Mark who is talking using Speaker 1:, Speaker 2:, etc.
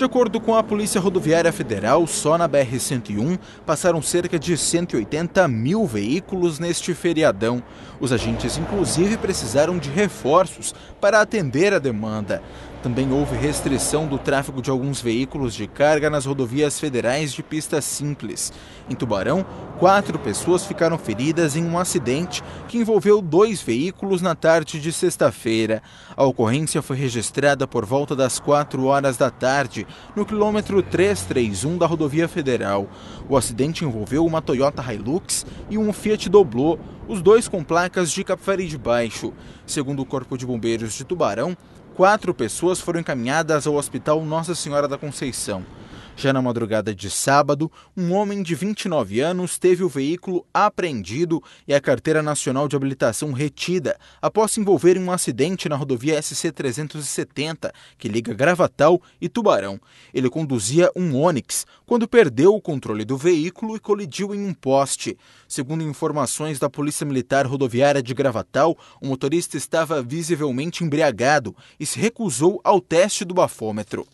Speaker 1: De acordo com a Polícia Rodoviária Federal, só na BR-101 passaram cerca de 180 mil veículos neste feriadão. Os agentes, inclusive, precisaram de reforços para atender a demanda. Também houve restrição do tráfego de alguns veículos de carga nas rodovias federais de pista simples. Em Tubarão, quatro pessoas ficaram feridas em um acidente que envolveu dois veículos na tarde de sexta-feira. A ocorrência foi registrada por volta das 4 horas da tarde, no quilômetro 331 da rodovia federal. O acidente envolveu uma Toyota Hilux e um Fiat Doblô, os dois com placas de Capfari de Baixo. Segundo o Corpo de Bombeiros de Tubarão, quatro pessoas foram encaminhadas ao Hospital Nossa Senhora da Conceição. Já na madrugada de sábado, um homem de 29 anos teve o veículo apreendido e a carteira nacional de habilitação retida após se envolver em um acidente na rodovia SC-370, que liga Gravatal e Tubarão. Ele conduzia um Onix quando perdeu o controle do veículo e colidiu em um poste. Segundo informações da Polícia Militar Rodoviária de Gravatal, o motorista estava visivelmente embriagado e se recusou ao teste do bafômetro.